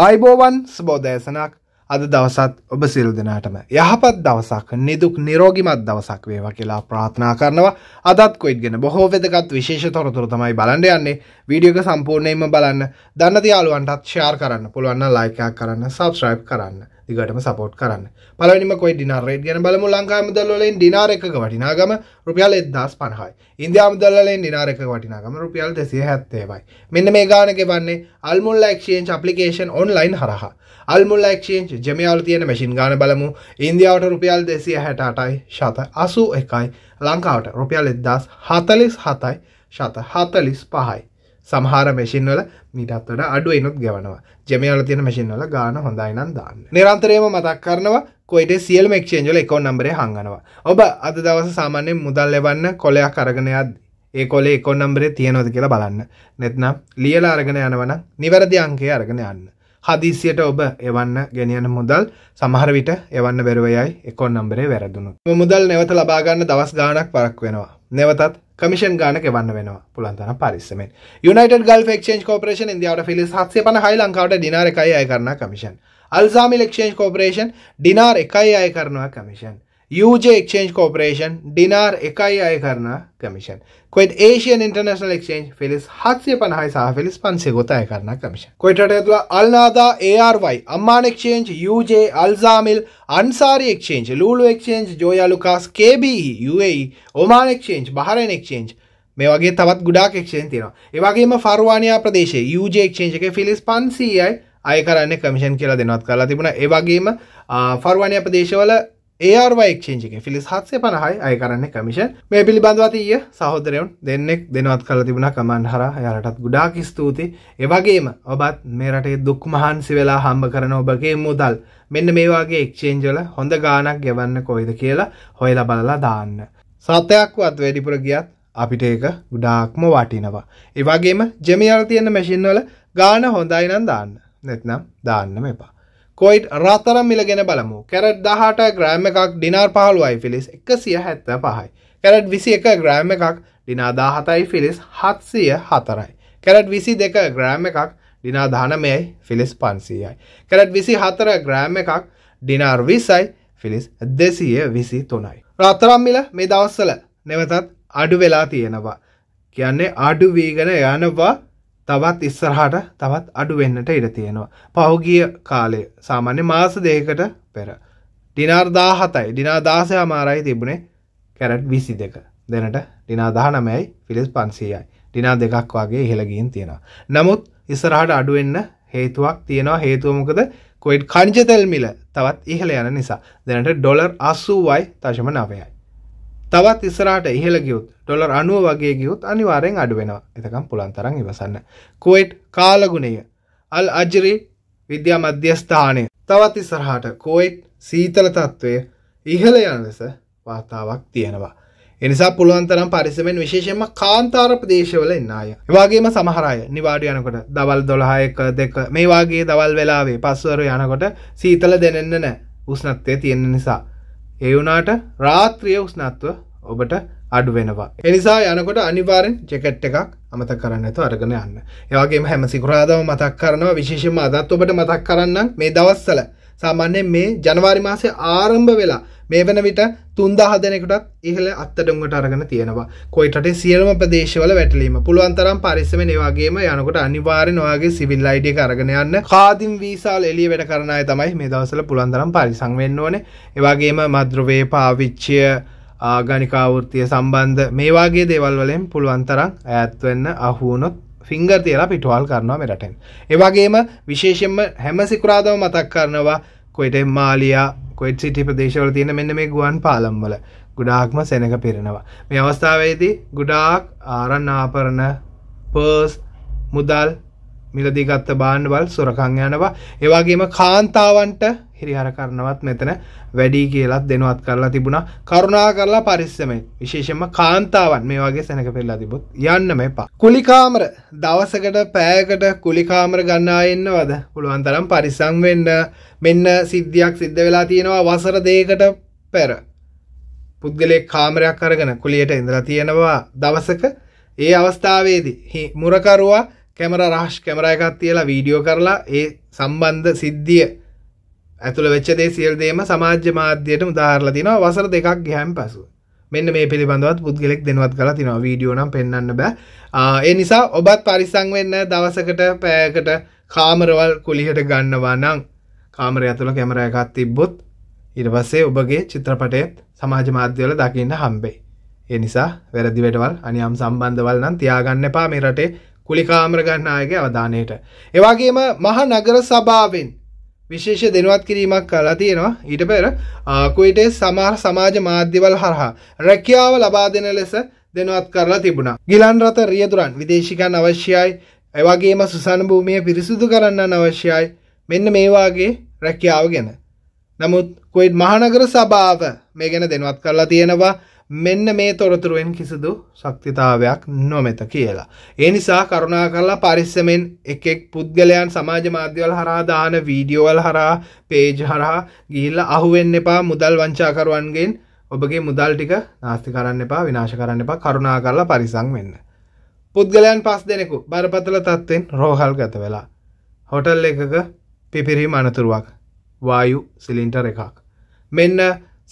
ආයිබෝවන් ස්බෝධයසනක් අද දවසත් ඔබ සිල් දෙනාටම යහපත් දවසක් නිදුක් නිරෝගිමත් දවසක් වේවා කියලා ප්‍රාථනා කරනවා අදත් කොයිත් ගෙන බොහෝ වෙදගත් විශේෂ තොරතුර තමයි බලන්න යන්නේ වීඩියෝක සම්පූර්ණයෙන්ම බලන්න දන්න තියාලුවන්ටත් ෂයාර් කරන්න පුළුවන්න ලයිකයක් කරන්න සබස්්‍රයිබ් කරන්න දිගටම සපෝට් කරන්න පලනිම කොයි ඩිනාරේට ගැන බලමු ලංකාම දල්ලෙන් ඩිනාර එකක වටිනාගම රුපියල් එදදාස් පණහයි ඉන්දයාම දල්ලෙන් ඩිනාර එක වටිනාගම රුපියල් දෙසිය හැත්තේවයි මෙන්න මේ ගානක වන්නේ අල්මුල්ල ක්ෂේන් අපපලිකේෂන් ඔන්ලයින් හරහා අල්මුල්ල ක්ෂේන්ච් ජමයාල තියෙන මැසින් ගාන බලමු ඉන්දියාවට රුපියල් දෙසිය හැටටයි ශත අසූ එකයි ලංකාවට රුපියල් එදදාස් හතලිස් හතයි ශත හතලිස් පහයි සහර මැසින්වල මිටත්වට අඩු එනුත් ගවනවා ජමයල තියෙන මැසින්වල ගාන හොඳයි නම් දාන්න නිරන්තරයම මතක් කරනවා කොයිට සියල් මක්ෂේන්ජල එකෝ නම්බරේ හංගනවා ඔබ අද දවස සාමාන්‍යෙන් මුදල් ලබන්න කොලයක් අරගනයත් ඒ කොලේ එකෝ නම්බරේ තියෙනොද කියලා බලන්න නැත්නම් ලියල අරගෙන යනවන නිවැරදි අංකේ අරගෙන යන්න හදිසියට ඔබ එවන්න ගෙනියන මුදල් සමහර විට එවන්න බැරුවයයි එකෝ නම්බරේ වැරදුණු මුදල් නැවත ලබාගන්න දවස් ගානක් පරක් වෙනවා නැවතත් කමිෂන් ගාන කෙවන්න වෙන පුළන්තන පරිස්සමෙන් යුනට ගල් ක්ෂන් කෝපරේෂන් ඉදියාවට ෆිලිස් හත්සේ පන හයි ලංකාවට දිනාර එකයි අය කරන කමිෂන් අල්සාමි ලක්ෂන් කෝපරේෂන් ඩිනාර් එකයි අය කරනවා කමිෂන් यूजे एक्सचेंज कॉरपोरेशन डिनार इकाई आय करना commission Kuwait Asian international exchange fils हास्य पन्हाय सहा फिलिस पनसेगोता आय करना कमीशन कोएत अटेतला अलनादा एआरवाई अम्मान एक्सचेंज यूजे अल्जामिल Ansari exchange Lulu exchange Joyalukkas KBE UAE Oman exchange Bahrain exchange මේ වගේ තවත් ගුඩාක් එක්ෂෙන් තියෙනවා ඒවාගේම ෆර්වානයා ප්‍රදේශ යුජ එක්ෂේජ එක ෆිලිස් පන්සීයයි අය කරන්න කමිෂන් කියලා දෙනවත් කරලා තිබුණ ඒවගේම ෆර්වානය ප්‍රදේශවල ඒRY එක්ෂේන්ජ එක ෆිලිස් හත්සේ පනහයි අය කරන්න කමිෂන් මේ පිළිබඳවතිය සහෝදරයවුන් දෙන්නෙක් දෙනවත් කල තිබුණ කමන් හර යාලටත් ගුඩාක් ස්තුති එවගේම ඔබත් මේ රටේ දුක් මහන්සි වෙලා හම්බ කරන ඔබගේ මුදල් මෙන්න මේවාගේ එක්ෂේන්ජල හොඳ ගානක් ගෙවන්න කොයිද කියලා හොයලා බලලා දාන්න සත්‍යයක්වත් වැඩිපුර ගියත් අපිට ඒක ගුඩාක්ම වටිනවා එවගේම ජෙමියල් තියෙන මැසින්වල ගාන හොඳයි නම් දාන්න නැත්නම් දාන්නම එපා කොයිට් රත්තරම් මිලගෙන බලමු කැරට් දහට ග්‍රෑම් එකක් ඩිනාර් පහළුවයි ෆිලිස් එකසිය හැත්ත පහයි කැරට් විසි එක ග්‍රෑම් එකක් ඩිනාදා හතයි ෆිලිස් හත්සිය හතරයි කැරට් විසි දෙක ග්‍රෑම් එකක් ඩිනා ධනමයයි ෆිලිස් පන්සීයයි කැරට් විසි හතර ග්‍රෑම් එකක් ඩිනාර් විසයි ෆිලිස් දෙසිය විසි තුනයි රත්තරම් මිල මේ දවස්සල නැවතත් අඩු වෙලා තියෙනවා කියන්නේ අඩු වීගෙන යනවා තවත් ඉස්සරහට තවත් අඩු වෙන්නට ඉඩ තියෙනවා. පහුගිය කාලේ සාමාන්‍ය මාස දෙකකට පෙර. ඩිනාර් 17යි ඩිනා 16 මාරයි තිබුණේ කැරට් 22. දැනට ඩිනා 19යි ෆිලිස් 500යි. ඩිනා දෙකක් වගේ ඉහළ ගින් තියෙනවා. නමුත් ඉස්සරහට අඩු වෙන්න හේතුවක් තියෙනවා. හේතුව මොකද? කොයිඩ් කංජතෙල් මිල තවත් ඉහළ යන නිසා. දැනට ඩොලර් 80.9යි. තවත් ඉස්සරහට ඉහළ ගියොත් ඩොලර් 90 වගේ ගියොත් අනිවාර්යෙන් අඩු වෙනවා. එතකම් පුලුවන් තරම් ඉවසන්න. කුවේට් කාලගුණය අල් අජරි විද්‍යා මධ්‍යස්ථානය තවත් ඉස්සරහට කුවේට් සීතල තත්ත්වය ඉහළ යන ලෙස වාතාවක් තියෙනවා. එනිසා පුළුවන් තරම් පරිසමෙන් විශේෂයෙන්ම කාන්තාර ප්‍රදේශවල ඉන්න අය. එවාගේම සමහර අය නිවාඩු යනකොට දවල් 12 1 2 මේ වගේ දවල් වෙලාවේ පස්වරු යනකොට සීතල දැනෙන්නේ නැහැ. උෂ්ණත්වය තියෙන නිසා. ඒ වුණාට රාත්‍රිය උස්නත්ව ඔබට අඩු වෙනවා. එනිසා යනකොට අනිවාරෙන් ජෙකට් එකක් අමත කරන්නතු අරගෙන යන්න. ඒවගේ හැම සිකුරාදාව මතක් කරනවා විශේෂම අදත් ඔබට මතක් කරන්න මේ දවස්සල. සාමාන්‍යයෙන් මේ ජනවාරි මාසය ආරම්භ වෙලා මේ වෙන විට තුන්දාහ දෙනෙකුටත් ඉහළ අත්තඩුවට අරගෙන තියෙනවා කොයිටට සියලම ප්‍රදේශවල වැටලීම පුළුවන්තරම් පරිස්සම නිවාගේම යනකොට අනිවාරෙන් ඔයාගේ සිවිල් අයිඩිය අරගෙන යන්න කාදිම් වීසාල් එලිය වැඩ කරන අය තමයි මේ දවසල පුළන්තරම් පරිසංවෙන්න ඕනේ එවාගේම මද්‍රවේ පාවිච්චය ආගනිකාවෘතිය සම්බන්ධ මේවාගේ දේවල් වලින් පුළුවන් තරම් ඈත්වෙන්න අහුවුණොත් ෆිංගර් තියලා පිටවල් කරනවා මෙරටෙන්. ඒ වගේම විශේෂයෙන්ම හැම සිකුරාදම මතක් කරනවා කොයිටෙන් මාලියා කොයිට් සිටි ප්‍රදේශවල තියෙන මෙන්න මේ ගුවන් පාලම් වල ගොඩාක්ම සෙනඟ පිරෙනවා. මේ අවස්ථාවේදී ගොඩාක් ආරණ්‍ය ආභරණ පර්ස් මුදල් මිලදී ගත්ත බාණ්ඩ වල සොරකං යනවා ඒවාගේම කාන්තාවන්ට හිරිහර කරනවත් මෙතන වැඩි කියලත් දෙනවත් කරලා තිබුණා කරුණා කරලා පරිස්සමෙන් විශේෂම කාන්තාවන් මේ වගේ සැනක පෙල්ලා තිබොත් යන්න මෙපා කුලිකාමර දවසකට පෑයකට කුලිකාමර ගන්නා එන්නවද පුළුවන් තරම් පරිස්සම් වෙන්න මෙන්න සිද්ධියක් සිද්ධ වෙලා තියෙනවා වසර දෙකකට පෙර පුද්ගලයෙක් කාමරයක් අරගෙන කුලියට ඉඳලා තියෙනවා දවසක ඒ අවස්ථාවේදී මුරකරුවා කැමර රහස් කැමර එකක් තියලා වීඩියෝ කරලා ඒ සම්බන්ධ සිද්ධිය ඇතුළ වෙච්ච දේ සියල් දේම සමාජ්‍ය මාධ්‍යයට උදාහරලා තිනවා වසර දෙකක් ගියන් පසුව. මෙන්න මේ පිළිබඳවත් පුද්ගලෙක් දෙනවත් කලා තිනවා වීඩියෝ නම් පෙන්වන්න බෑ. ඒ නිසා ඔබත් පරිස්සම් වෙන්න දවසකට පැයකට කාමරවල් කුලියට ගන්නවා නම් කාමරය ඇතුළ කැමර එකක් තිබ්බොත් ඊට පස්සේ ඔබගේ චිත්‍රපටය සමාජ මාධ්‍යවල දකින්න හම්බෙයි. ඒ නිසා වැරදි වැඩවල් අනියම් සම්බන්ධවල් නම් තියාගන්න එපා මේ රටේ කුලිකාමර ගන්න අයගේ අවධානයට. එවාගේම මහා නගර සභාවෙන් විශේෂ දෙනුවත් කිරීමක් කලා තියෙනවා ඊට පෙර කුයිටේ සමහර සමාජ මාධ්‍යවල් හරහා රැකියාව ලබා දෙන ලෙස දෙනුවත් කරලා තිබුණා. ගිලන් රථ රියදුරන් විදේශිකන් අවශ්‍යයි. එවාගේම සුසන භූමිය පිරිසුදු කරන්න අවශ්‍යයි. මෙන්න මේ වාගේ රැකියාව ගැන. නමුත් කුයිට් මහනගර සභාව මේ ගැන දෙනුවත් කරලා තියෙනවා. මෙන්න මේ තොරතුරුවෙන් කිසිදු ශක්තිතාවයක් නොමැත කියලා. ඒ නිසා කරුණා කරලා පරිස්සමෙන් එක එක් පුද්ගලයන් සමාජ මාධ්‍යවල හරහා දාන වීඩියෝවල් හරහා පේජ් හරහා ගිහිල්ලා අහුවෙන්න එපා මුදල් වංචාකරුවන්ගෙන් ඔබගේ මුදල් ටික නාස්ති කරන්න එපා විනාශ කරන්න එපා කරුණා කරලා පරිසම් වෙන්න. පුද්ගලයන් පස් දෙනෙකු බරපතල තත්ත්වෙන් රෝහල් ගත වෙලා. හොටල් එකක පිපිරීම අනතුරුවක් වායු සිලින්ටර් එකක්. මෙන්න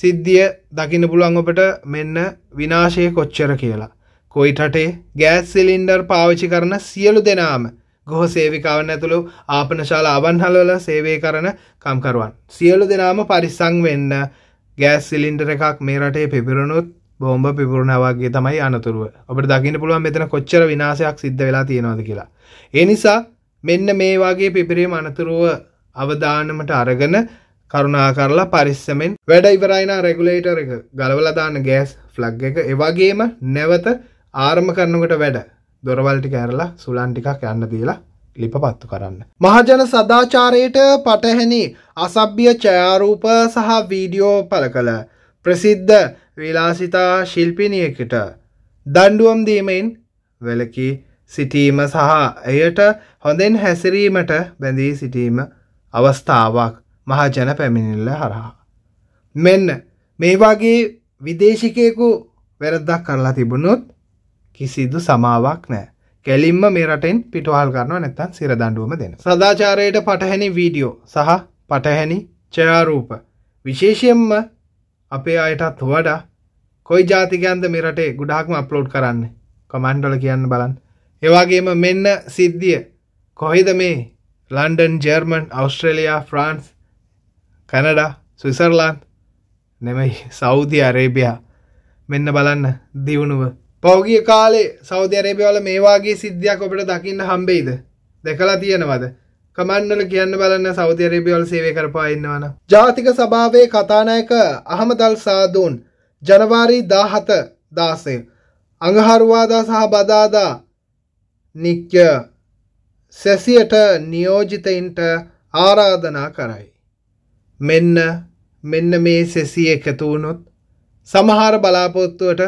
සිද්ධිය දකින්න පුළුවන් ඔබට මෙන්න විනාශය කොච්චර කියලා. කොයිට රටේ ගෑස් සිලින්ඩර් පාවිච්චි කරන සියලු දෙනාම ගොහ සේවිකාවන් ඇතුළු ආපනශාලා අවන්හලවල සේවය කරන කම්කරුවන්. සියලු දෙනාම පරිස්සං වෙන්න ගෑස් සිලින්ඩර එකක් මේ රටේ පිපිරුණුත් බෝම්බ පිපුරුණාවගේ තමයි අනතුරුව. ඔබට දකින්න පුළුවන් මෙතන කොච්චර විනාශයක් සිද්ධ වෙලා තියෙනවද කියලා. ඒ නිසා මෙන්න මේ වගේ පිපිරීම අනතුරුව අවධානමට අරගෙන කරුණා කරලා පරිස්සමෙන් වැඩ ඉවරයින රෙගුලේටර එක ගලවලදාන්න ගෑස් ෆ්ලග් එක එවගේම නැවත ආරම කරනකට වැඩ දොරවල්ටි කෑරලා සුලන් ටිකක් යන්න දීලා ලිප පත්තු කරන්න. මහජන සදාචාරයට පටහැනි අසභ්‍ය චයාරූප සහ වීඩියෝ පල කළ ප්‍රසිද්ධ විලාසිතා ශිල්පිනියකට දණ්ඩුවම් දීමෙන් වෙලකි සිටීම සහ එයට හොඳෙන් හැසිරීමට බැඳී සිටීම අවස්ථාවක්. මහජන පැමිණිල්ල හරහා. මෙන්න මේ වගේ විදේශිකයකු වැරද්දක් කරලා තිබුණොත් කිසිදු සමාවක් නෑ කෙලින්ම මේ රටෙන් පිටවහල් කරනවා නැත්තන් සිරදණ්ඩුවම දෙන. සදාචාරයට පටහැනි වීඩියෝ සහ පටහැනි චයාරූප විශේෂයෙන්ම අපේ අයටත් වඩා කොයි ජාතිකයන්ද මේ රටේ ගුඩාක්ම අප්ලෝඩ් කරන්න කමන්්ඩල කියන්න බලන්න. ඒවාගේම මෙන්න සිද්ධිය කොහෙද මේ London German Australia France Canada Switzerland නෙමයි සෞධි අරේබියා මෙන්න බලන්න දියුණුව පෞගිය කාලේ සෞධ අරේබියවල මේවාගේ සිද්ධියක් ඔබට දකින්න හම්බෙයිද දෙකලා තියෙනවද කමන්නල කියන්න බලන්න සෞධ අරේබියවල සේවය කරපා ඉන්නවන ජාතික සභාවේ කතානායක අහමදල් සාදූන් ජනවාරි දාහත දාසය අඟහරුවාදා සහ බදාදා නික්්‍ය සැසියට නියෝජිතයින්ට ආරාධනා කරයි මෙන්න මෙන්න මේ සෙසි එකතු වුණොත් සමහර බලාපොත්තුවට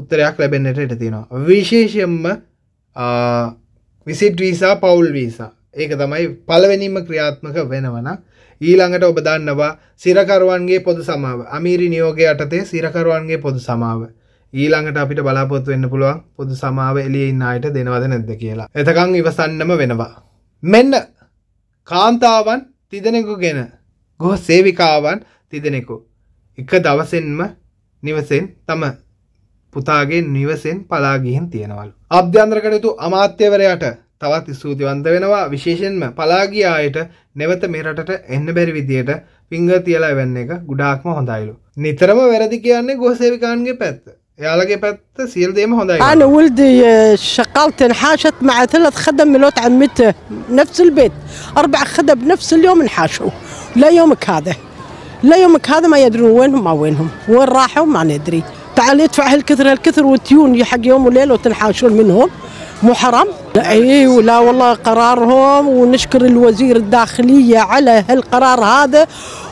උත්තරයක් ලැබෙන්න්නට ඉට තියෙනවා විශේෂයෙන්ම විසිට් වීසා පවුල් වීසා ඒක තමයි පලවෙනිම ක්‍රියාත්මක වෙනවන ඊළඟට ඔබ දන්නවා සිරකරුවන්ගේ පොදු සමාව අමීරි නියෝගය අටතේ සිරකරුවන්ගේ පොදු සමාව ඊළඟට අපිට බලාපොත් වෙන්න පුළුවන් පොදු සමාව එලියඉන්න අයට දෙනවද නැද්ද කියලා එතකං ඉවසන්නම වෙනවා මෙන්න කාන්තාවන් තිදෙනෙකු ගෙන ගෘහ සේවිකාවන් තිදෙනෙකු එක දවසෙන්ම නිවසෙන් තම පුතාගේ නිවසෙන් පලා ගිහින් තියනවලු. ආභ්‍යන්තර කටයුතු අමාත්‍යවරයාට තවත් ස්තුතිවන්ත වෙනවා විශේෂයෙන්ම පලා ගිය අයට නැවත මේ රටට එන්න බැරි විදියට ෆින්ගර් තියලා වෙන්න එක ගොඩාක්ම හොඳයිලු. නිතරම වැරදි කියන්නේ ගෘහ සේවිකාන්ගේ පැත්ත. يالاقي بات سيل ديما هونداي انا ولدي شغال تنحاشت مع ثلاث خدم من عمته نفس البيت اربع خدم بنفس اليوم انحاشوا لا يومك هذا لا يومك هذا ما يدرون وينهم ما وينهم وين راحوا ما ندري تعال ادفع هالكثر هالكثر وتيون حق يوم وليله وتنحاشون منهم مو حرام؟ اي ولا والله قرارهم ونشكر الوزير الداخليه على هالقرار هذا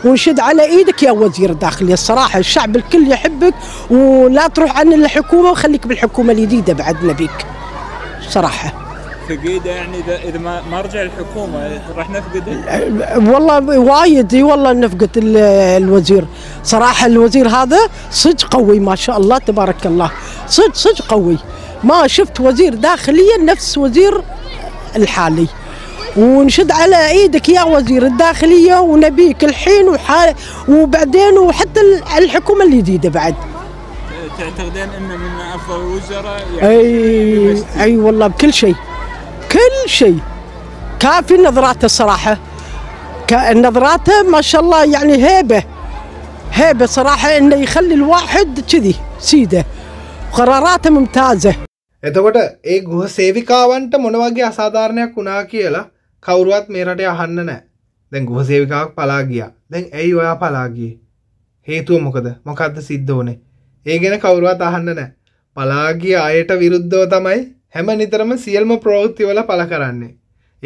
ونشد على ايدك يا وزير الداخليه الصراحه الشعب الكل يحبك ولا تروح عن الحكومه وخليك بالحكومه الجديده بعد نبيك صراحه ثقيله يعني اذا اذا ما رجع الحكومه راح نفقد والله وايد اي والله نفقد الوزير، صراحه الوزير هذا صدق قوي ما شاء الله تبارك الله، صدق صدق قوي، ما شفت وزير داخليا نفس وزير الحالي. ونشد على ايدك يا وزير الداخليه ونبيك الحين وحال وبعدين وحتى الحكومه الجديده بعد. تعتقدين انه من افضل الوزراء يعني اي اي والله بكل شيء كل شيء كافي نظراته صراحة نظراته ما شاء الله يعني هيبة هيبة صراحة إنه يخلي الواحد كذي سيده قراراته ممتازة එතකොට ඒ ගුහ සේවිකාවන්ට මොනවගේ අසාධාරණයක් වුණා කියලා කවුරුවත් මේ රටේ අහන්න නෑ දැන් ගුහ සේවිකාවක් පලා ගියා දැන් ඇයි ඔයා පලා ගියේ හේතුව මොකද මොකද්ද සිද්ධ වුනේ ඒ ගැන කවුරුවත් අහන්න නෑ පලා ගිය අයට විරුද්ධව තමයි හැම නිතරම සියල්ම ප්‍රවෘත්තිවල පළ කරන්නේ.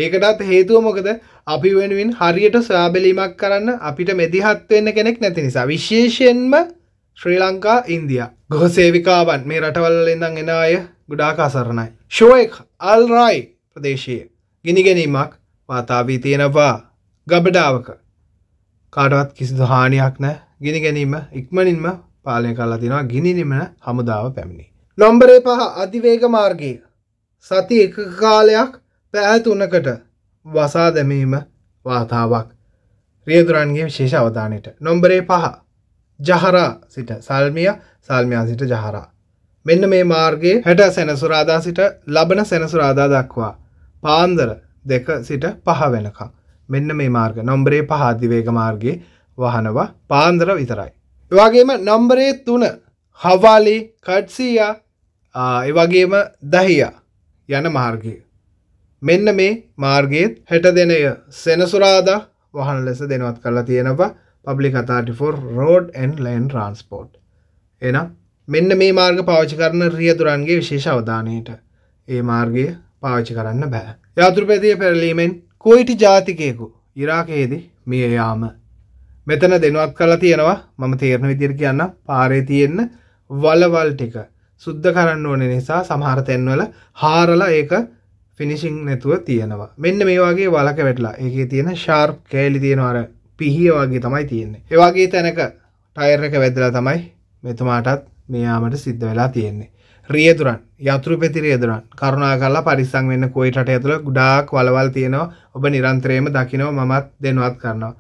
ඒකටත් හේතුව මොකද අපි වෙනුවෙන් හරියට සොයාබැලීමක් කරන්න අපිට මෙදිහත් වෙන්න කෙනෙක් නැති නිසා විශේෂයෙන්ම ශ්‍රී ලංකා ඉන්දියා ගොහ සේවිකාවන් මේ රටවල් ඉඳන් එන අය ගොඩාක් අසරණයි. ෂෝයෙක් අල්රයි ප්‍රදේශයේ ගිනි ගැනීමක් වාතාවී තියෙනවා ගබඩාවක කාටවත් කිසිදු හානියක් නෑ ගිනි ගැනීම ඉක්මනින්ම පාලනය කරලා තිනවා ගිනි නිමන හමුදාව පැමිණි. නොම්බරේ පහ අධිවේග මාර්ගයේ සති එක කාලයක් පැහැතුනකට වසා දැමීම වාතාවක් රියදුරන්ගේ විශේෂ අවධානයට නොම්බරේ පහ ජහරා සිට සල්මිය සල්මයා සිට ජහරා මෙන්න මේ මාර්ගයේ හැට සැනසුරාදා සිට ලබන සැනසුරාදා දක්වා පාන්දර දෙක සිට පහ වෙනකම් මෙන්න මේ මාර්ග නොම්බරේ පහ අධිවේග මාර්ගයේ වහනවා පාන්දර විතරයි. එවාගේම නම්බරේ තුන හවාලි කට්සියා එවගේම දහියා යන මාර්ගය. මෙන්න මේ මාර්ගයේත් හැට දෙනය සෙනසුරාදා වහන ලෙස දෙනවත් කරලා තියෙනවා පබ්ලි කතාටිෆෝර් රෝඩ් ඇන් ලයින් ට්‍රන්ස්පෝට්. එනම් මෙන්න මේ මාර්ග පාවිච්චි කරන රියදුරන්ගේ විශේෂ අවධානයට ඒ මාර්ගය පාවිච්චි කරන්න බෑ. යාතුරපැතිය පැරලීමෙන් කොයිටි ජාතිකයෙකු ඉරාකයේදී මියයාම. මෙතන දෙනුවත් කලා තියෙනවා මම තේරණ විදිර කියන්න පාරේ තියෙන්න වලවල් ටික සුද්ධ කරන්න ඕන නිසා සමහර තැන්වල හාරලා ඒක ෆිනිසිං නැතුව තියෙනවා මෙන්න මේ වගේ වලක වැටලා ඒකේ තියෙන ශාර්ප් කෑලි තියෙනවාර පිහිය වගේ තමයි තියෙන්නේ ඒ වගේ තැනක ටයර් එක වැදලා තමයි මෙතුමාටත් මෙයාමට සිද්ධ වෙලා තියෙන්නේ රියදුරන් යතුරු පෙති රියදුරන් කරුණා කරලා පරිස්සම් වෙන්න කොයිටට ඇතුළ ගොඩාක් වලවල් තියෙනවා ඔබ නිරන්තරයෙන්ම දකිනවා මමත් දෙනවත් කරනවා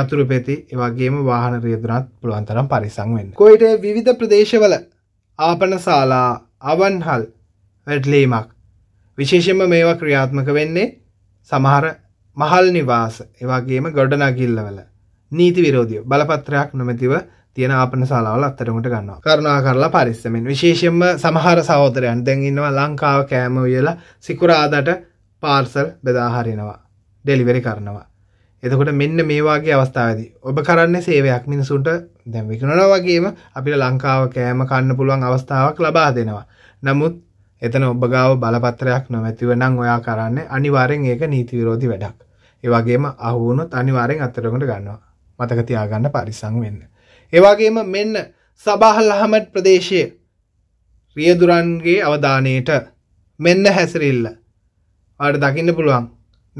යතුරු පෙති ඒ වගේම වාහන රියදුරත් පුළුවන් තරම් පරිස්සම් වෙන්න කොයිටේ විවිධ ප්‍රදේශවල ආපනශාලා අවන්හල් වැඩලීමක් විශේෂයෙන්ම මේවා ක්‍රියාත්මක වෙන්නේ සමහර මහල් නිවාස එවාගේම ගොඩනගිල්ලවල නීති විරෝධිය බලපත්‍රයක් නොමැතිව තියෙන ආපන ශාලාවල අත්තරමට ගන්නවා. කරුණා කරලා පරිස්සමෙන් විශේෂයෙන්ම සමහර සහෝදරයන් දැන් ඉන්නවා ලංකාව කෑම උයලා සිකුරාදට පාර්සල් බෙදා හරිනවා. ඩෙලිවරි කරනවා. එතකොට මෙන්න මේවාගේ අවස්ථාවදී ඔබ කරන්න සේවයක් මිනිසුන්ට දැම් විකුණන වගේම අපිට ලංකාව කෑම කන්න පුළුවන් අවස්ථාවක් ලබා දෙනවා. නමුත් එතන ඔබගාව බලපත්‍රයක් නොමැතිව නං ඔයා කරන්න අනිවාරෙන් ඒක නීතිවිරෝධි වැඩක්. ඒවගේම අහුවුණොත් අනිවාරෙන් අතරකට ගන්නවා මතකතියාගන්න පරිසං වෙන්න. ඒවාගේම මෙන්න සබහල් අහමට් ප්‍රදේශය රියදුරන්ගේ අවධානයට මෙන්න හැසිරිල්ල අට දකින්න පුළුවන්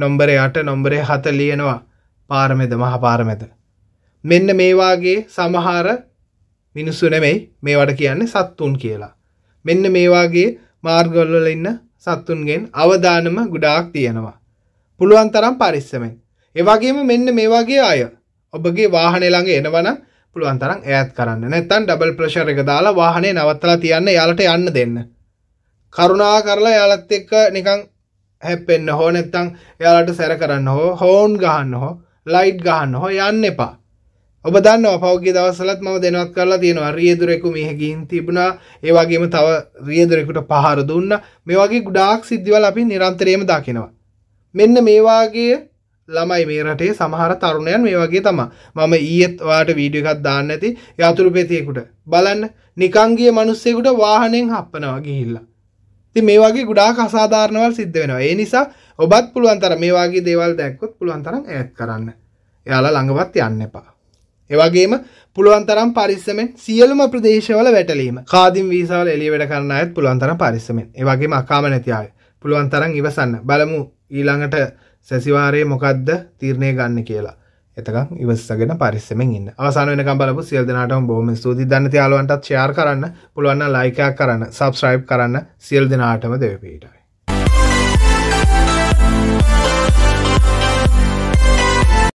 නොම්බරයට නොම්බරේ හත ලියනවා පාරමෙද මහ පාරමෙද. මෙන්න මේවාගේ සමහර මිනිස්සු නෙමෙයි මේවට කියන්නේ සත්තුන් කියලා. මෙන්න මේවාගේ මාර්ගවල්වල ඉන්න සත්තුන්ගෙන් අවධානම ගුඩාක් තියෙනවා. පුළුවන් තරම් පරිස්සමෙන්. එවගේම මෙන්න මේවාගේ අය ඔබගේ වාහනේ ළඟ එනවනම් පුළුවන් තරම් ඈත් කරන්න. නැත්නම් ඩබල් ප්‍රෙෂර් එක දාලා වාහනේ නවත්තලා තියන්න යාලට යන්න දෙන්න. කරුණා කරලා යාලත් එක්ක නිකන් හැප්පෙන්න හෝ නැත්තං එයාලට සැර කරන්න හෝ හෝන් ගහන්න හෝ ලයිට් ගහන්න හො යන්න එපා ඔබ දන්න පෞගේ දවසලත් මම දෙනවත් කරලා තියෙනවා රියදුරෙකු මෙහැගින් තිබුණා ඒවාගේම තව රියදුරෙකුට පහර දුන්න මේ වගේ ගුඩාක් සිද්ධිවල අපි නිරන්තරයම දකිනවා මෙන්න මේවාගේ ළමයි මේ රටේ සමහර තරුණයන් මේ වගේ තමා මම ඊයත් වාට වීඩියෝ එකක් දාන්න ඇති යතුරු පෙතියෙකුට බලන්න නිකංගිය මිනිස්සෙකුට වාහනෙන් හප්පනවා ගිහිල්ලා ඉතින් මේ වගේ ගොඩාක් අසාධාරණවල් සිද්ධ වෙනවා ඒ නිසා ඔබත් පුළුවන් තරම් මේ වගේ දේවල් දැක්කොත් පුළුවන් තරම් ඈඩ් කරන්න එයාලා ළඟවත් යන්න එපා. එවගේම පුළුවන්තරම් පරිස්සමෙන් සියලුම ප්‍රදේශවල වැටලීම කාදිම් වීසාවල එළිය වැඩ කරන අයත් පුළුවන්තරම් පරිස්සමෙන් එවගේම අකාම නැති අය පුළුවන්තරම් ඉවසන්න බලමු ඊළඟට සැසිවාරයේ මොකද්ද තීරණය ගන්න කියලා එතකන් ඉවසගෙන පරිස්සමෙන් ඉන්න අවසාන වෙනකම් බලපු සියලු දෙනාටම බොහොම ස්තුතියි දන්න තියාලුවන්ටත් ෂෙයාර් කරන්න පුළුවන් නම් ලයික් එකක් කරන්න subscribe කරන්න සියලු දෙනාටම දෙවි පිටයි